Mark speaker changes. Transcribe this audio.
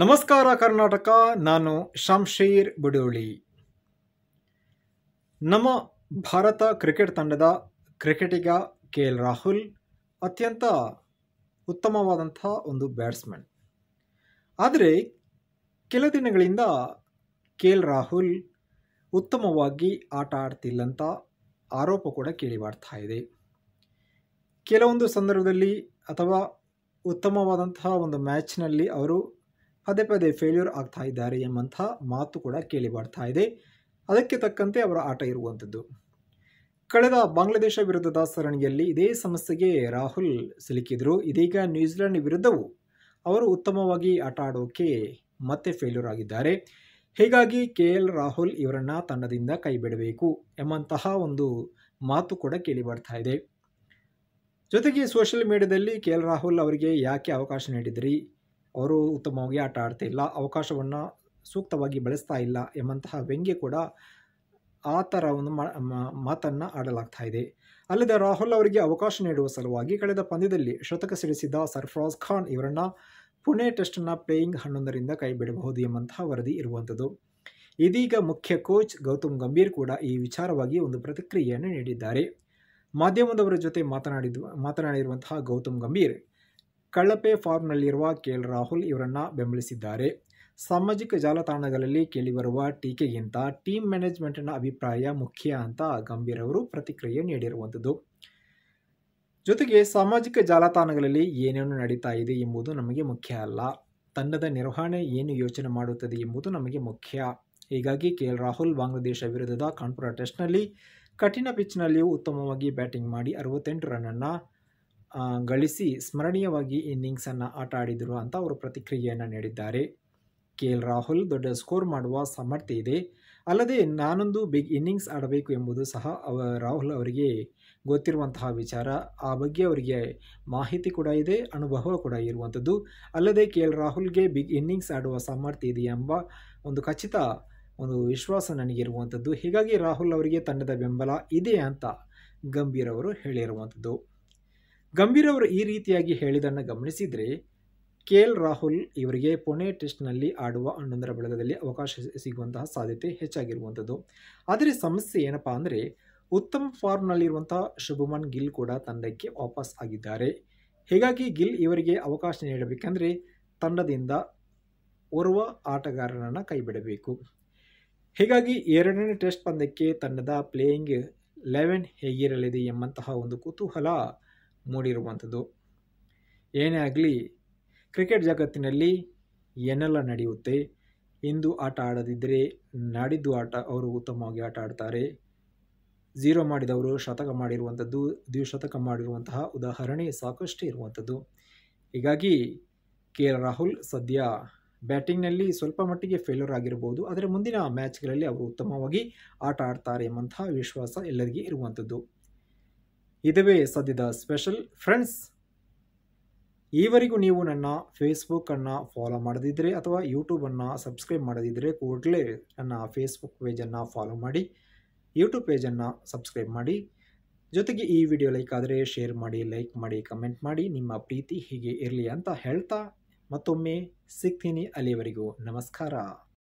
Speaker 1: ನಮಸ್ಕಾರ ಕರ್ನಾಟಕ ನಾನು ಶಂಶೀರ್ ಬುಡೋಳಿ ನಮ್ಮ ಭಾರತ ಕ್ರಿಕೆಟ್ ತಂಡದ ಕ್ರಿಕೆಟಿಗ ಕೆ ಎಲ್ ರಾಹುಲ್ ಅತ್ಯಂತ ಉತ್ತಮವಾದಂಥ ಒಂದು ಬ್ಯಾಟ್ಸ್ಮನ್ ಆದರೆ ಕೆಲ ದಿನಗಳಿಂದ ಕೆ ಎಲ್ ರಾಹುಲ್ ಉತ್ತಮವಾಗಿ ಆಟ ಆಡ್ತಿಲ್ಲಂತ ಆರೋಪ ಕೂಡ ಕೇಳಿಬಾಡ್ತಾ ಇದೆ ಕೆಲವೊಂದು ಸಂದರ್ಭದಲ್ಲಿ ಅಥವಾ ಉತ್ತಮವಾದಂತಹ ಒಂದು ಮ್ಯಾಚ್ನಲ್ಲಿ ಅವರು ಪದೇ ಪದೇ ಫೇಲ್ಯೂರ್ ಆಗ್ತಾ ಇದ್ದಾರೆ ಎಂಬಂತಹ ಮಾತು ಕೂಡ ಕೇಳಿ ಬರ್ತಾ ಇದೆ ಅದಕ್ಕೆ ತಕ್ಕಂತೆ ಅವರ ಆಟ ಇರುವಂಥದ್ದು ಕಳೆದ ಬಾಂಗ್ಲಾದೇಶ ವಿರುದ್ಧದ ಸರಣಿಯಲ್ಲಿ ಇದೇ ಸಮಸ್ಯೆಗೆ ರಾಹುಲ್ ಸಿಲುಕಿದ್ರು ಇದೀಗ ನ್ಯೂಜಿಲೆಂಡ್ ವಿರುದ್ಧವೂ ಅವರು ಉತ್ತಮವಾಗಿ ಆಟ ಆಡೋಕೆ ಮತ್ತೆ ಫೇಲ್ಯೂರ್ ಆಗಿದ್ದಾರೆ ಹೀಗಾಗಿ ಕೆ ಎಲ್ ರಾಹುಲ್ ಇವರನ್ನು ತಂಡದಿಂದ ಕೈ ಬಿಡಬೇಕು ಎಂಬಂತಹ ಒಂದು ಮಾತು ಕೂಡ ಕೇಳಿ ಬರ್ತಾ ಇದೆ ಜೊತೆಗೆ ಸೋಷಿಯಲ್ ಮೀಡಿಯಾದಲ್ಲಿ ಕೆ ಎಲ್ ರಾಹುಲ್ ಅವರಿಗೆ ಯಾಕೆ ಅವಕಾಶ ನೀಡಿದ್ರಿ ಅವರು ಉತ್ತಮವಾಗಿ ಆಟ ಇಲ್ಲ ಅವಕಾಶವನ್ನು ಸೂಕ್ತವಾಗಿ ಬಳಸ್ತಾ ಇಲ್ಲ ಎಂಬಂತಹ ವ್ಯಂಗ್ಯ ಕೂಡ ಆ ಥರ ಒಂದು ಮಾತನ್ನು ಆಡಲಾಗ್ತಾ ಇದೆ ಅಲ್ಲದೆ ರಾಹುಲ್ ಅವರಿಗೆ ಅವಕಾಶ ನೀಡುವ ಸಲುವಾಗಿ ಕಳೆದ ಪಂದ್ಯದಲ್ಲಿ ಶತಕ ಸಿಡಿಸಿದ ಸರ್ಫ್ರಾಜ್ ಖಾನ್ ಇವರನ್ನು ಪುಣೆ ಟೆಸ್ಟ್ನ ಪ್ಲೇಯಿಂಗ್ ಹನ್ನೊಂದರಿಂದ ಕೈ ಬಿಡಬಹುದು ಎಂಬಂತಹ ವರದಿ ಇರುವಂಥದ್ದು ಇದೀಗ ಮುಖ್ಯ ಕೋಚ್ ಗೌತಮ್ ಗಂಭೀರ್ ಕೂಡ ಈ ವಿಚಾರವಾಗಿ ಒಂದು ಪ್ರತಿಕ್ರಿಯೆಯನ್ನು ನೀಡಿದ್ದಾರೆ ಮಾಧ್ಯಮದವರ ಜೊತೆ ಮಾತನಾಡಿದ ಮಾತನಾಡಿರುವಂತಹ ಗೌತಮ್ ಗಂಭೀರ್ ಕಳಪೆ ಫಾರ್ಮ್ನಲ್ಲಿರುವ ಕೆಎಲ್ ರಾಹುಲ್ ಇವರನ್ನು ಬೆಂಬಲಿಸಿದ್ದಾರೆ ಸಾಮಾಜಿಕ ಜಾಲತಾಣಗಳಲ್ಲಿ ಕೇಳಿಬರುವ ಟೀಕೆಗಿಂತ ಟೀಮ್ ಮ್ಯಾನೇಜ್ಮೆಂಟ್ನ ಅಭಿಪ್ರಾಯ ಮುಖ್ಯ ಅಂತ ಗಂಭೀರ್ ಅವರು ಪ್ರತಿಕ್ರಿಯೆ ನೀಡಿರುವಂಥದ್ದು ಜೊತೆಗೆ ಸಾಮಾಜಿಕ ಜಾಲತಾಣಗಳಲ್ಲಿ ಏನೇನು ನಡೀತಾ ಇದೆ ಎಂಬುದು ನಮಗೆ ಮುಖ್ಯ ಅಲ್ಲ ತಂಡದ ನಿರ್ವಹಣೆ ಏನು ಯೋಚನೆ ಮಾಡುತ್ತದೆ ಎಂಬುದು ನಮಗೆ ಮುಖ್ಯ ಹೀಗಾಗಿ ಕೆ ಎಲ್ ರಾಹುಲ್ ಬಾಂಗ್ಲಾದೇಶ ವಿರುದ್ಧದ ಕಾನ್ಪುರ ಟೆಸ್ಟ್ನಲ್ಲಿ ಕಠಿಣ ಪಿಚ್ನಲ್ಲಿಯೂ ಉತ್ತಮವಾಗಿ ಬ್ಯಾಟಿಂಗ್ ಮಾಡಿ ಅರವತ್ತೆಂಟು ರನ್ನನ್ನು ಗಳಿಸಿ ಸ್ಮರಣೀಯವಾಗಿ ಇನ್ನಿಂಗ್ಸನ್ನು ಆಟ ಆಡಿದರು ಅಂತ ಅವರು ಪ್ರತಿಕ್ರಿಯೆಯನ್ನು ನೀಡಿದ್ದಾರೆ ಕೆ ಎಲ್ ರಾಹುಲ್ ದೊಡ್ಡ ಸ್ಕೋರ್ ಮಾಡುವ ಸಾಮರ್ಥ್ಯ ಇದೆ ಅಲ್ಲದೆ ನಾನೊಂದು ಬಿಗ್ ಇನ್ನಿಂಗ್ಸ್ ಆಡಬೇಕು ಎಂಬುದು ಸಹ ಅವ ರಾಹುಲ್ ಅವರಿಗೆ ಗೊತ್ತಿರುವಂತಹ ವಿಚಾರ ಆ ಬಗ್ಗೆ ಅವರಿಗೆ ಮಾಹಿತಿ ಕೂಡ ಇದೆ ಅನುಭವ ಕೂಡ ಇರುವಂಥದ್ದು ಅಲ್ಲದೆ ಕೆ ಎಲ್ ರಾಹುಲ್ಗೆ ಬಿಗ್ ಇನ್ನಿಂಗ್ಸ್ ಆಡುವ ಸಾಮರ್ಥ್ಯ ಇದೆ ಎಂಬ ಒಂದು ಖಚಿತ ಒಂದು ವಿಶ್ವಾಸ ನನಗಿರುವಂಥದ್ದು ಹೀಗಾಗಿ ರಾಹುಲ್ ಅವರಿಗೆ ತಂಡದ ಬೆಂಬಲ ಇದೆ ಅಂತ ಗಂಭೀರ್ ಅವರು ಹೇಳಿರುವಂಥದ್ದು ಗಂಭೀರ್ ಅವರು ಈ ರೀತಿಯಾಗಿ ಹೇಳಿದ್ದನ್ನು ಗಮನಿಸಿದರೆ ಕೆ ಎಲ್ ರಾಹುಲ್ ಇವರಿಗೆ ಪುಣೆ ಟೆಸ್ಟ್ನಲ್ಲಿ ಆಡುವ ಹನ್ನೊಂದರ ಬಳಗದಲ್ಲಿ ಅವಕಾಶ ಸಿಗುವಂತಹ ಸಾಧ್ಯತೆ ಹೆಚ್ಚಾಗಿರುವಂಥದ್ದು ಆದರೆ ಸಮಸ್ಯೆ ಏನಪ್ಪಾ ಅಂದರೆ ಉತ್ತಮ ಫಾರ್ಮ್ನಲ್ಲಿರುವಂತಹ ಶುಭಮನ್ ಗಿಲ್ ಕೂಡ ತಂಡಕ್ಕೆ ವಾಪಸ್ ಆಗಿದ್ದಾರೆ ಹೀಗಾಗಿ ಗಿಲ್ ಇವರಿಗೆ ಅವಕಾಶ ನೀಡಬೇಕೆಂದರೆ ತಂಡದಿಂದ ಓರ್ವ ಆಟಗಾರರನ್ನು ಕೈಬಿಡಬೇಕು ಹೀಗಾಗಿ ಎರಡನೇ ಟೆಸ್ಟ್ ಪಂದ್ಯಕ್ಕೆ ತಂಡದ ಪ್ಲೇಯಿಂಗ್ ಲೆವೆನ್ ಹೇಗಿರಲಿದೆ ಎಂಬಂತಹ ಒಂದು ಕುತೂಹಲ ಮೂಡಿರುವಂಥದ್ದು ಏನೇ ಆಗಲಿ ಕ್ರಿಕೆಟ್ ಜಗತ್ತಿನಲ್ಲಿ ಏನೆಲ್ಲ ನಡೆಯುತ್ತೆ ಇಂದು ಆಟ ಆಡದಿದ್ದರೆ ನಾಡಿದ್ದು ಆಟ ಅವರು ಉತ್ತಮವಾಗಿ ಆಟ ಆಡ್ತಾರೆ ಝೀರೋ ಮಾಡಿದವರು ಶತಕ ಮಾಡಿರುವಂಥದ್ದು ದ್ವಿಶತಕ ಮಾಡಿರುವಂತಹ ಉದಾಹರಣೆ ಸಾಕಷ್ಟು ಇರುವಂಥದ್ದು ಹೀಗಾಗಿ ಕೆ ಎಲ್ ರಾಹುಲ್ ಸದ್ಯ ಬ್ಯಾಟಿಂಗ್ನಲ್ಲಿ ಸ್ವಲ್ಪ ಮಟ್ಟಿಗೆ ಫೇಲ್ಯೂರ್ ಆಗಿರ್ಬೋದು ಆದರೆ ಮುಂದಿನ ಮ್ಯಾಚ್ಗಳಲ್ಲಿ ಅವರು ಉತ್ತಮವಾಗಿ ಆಟ ಆಡ್ತಾರೆ ಎಂಬಂತಹ ವಿಶ್ವಾಸ ಎಲ್ಲರಿಗೆ ಇರುವಂಥದ್ದು ಇದುವೇ ಸದ್ಯದ ಸ್ಪೆಷಲ್ ಫ್ರೆಂಡ್ಸ್ ಈವರೆಗೂ ನೀವು ನನ್ನ ಫೇಸ್ಬುಕ್ಕನ್ನು ಫಾಲೋ ಮಾಡದಿದ್ದರೆ ಅಥವಾ ಯೂಟ್ಯೂಬನ್ನು ಸಬ್ಸ್ಕ್ರೈಬ್ ಮಾಡದಿದ್ದರೆ ಕೂಡಲೇ ನನ್ನ ಫೇಸ್ಬುಕ್ ಪೇಜನ್ನು ಫಾಲೋ ಮಾಡಿ ಯೂಟ್ಯೂಬ್ ಪೇಜನ್ನು ಸಬ್ಸ್ಕ್ರೈಬ್ ಮಾಡಿ ಜೊತೆಗೆ ಈ ವಿಡಿಯೋ ಲೈಕ್ ಆದರೆ ಶೇರ್ ಮಾಡಿ ಲೈಕ್ ಮಾಡಿ ಕಮೆಂಟ್ ಮಾಡಿ ನಿಮ್ಮ ಪ್ರೀತಿ ಹೀಗೆ ಇರಲಿ ಅಂತ ಹೇಳ್ತಾ ಮತ್ತೊಮ್ಮೆ ಸಿಗ್ತೀನಿ ಅಲ್ಲಿವರೆಗೂ ನಮಸ್ಕಾರ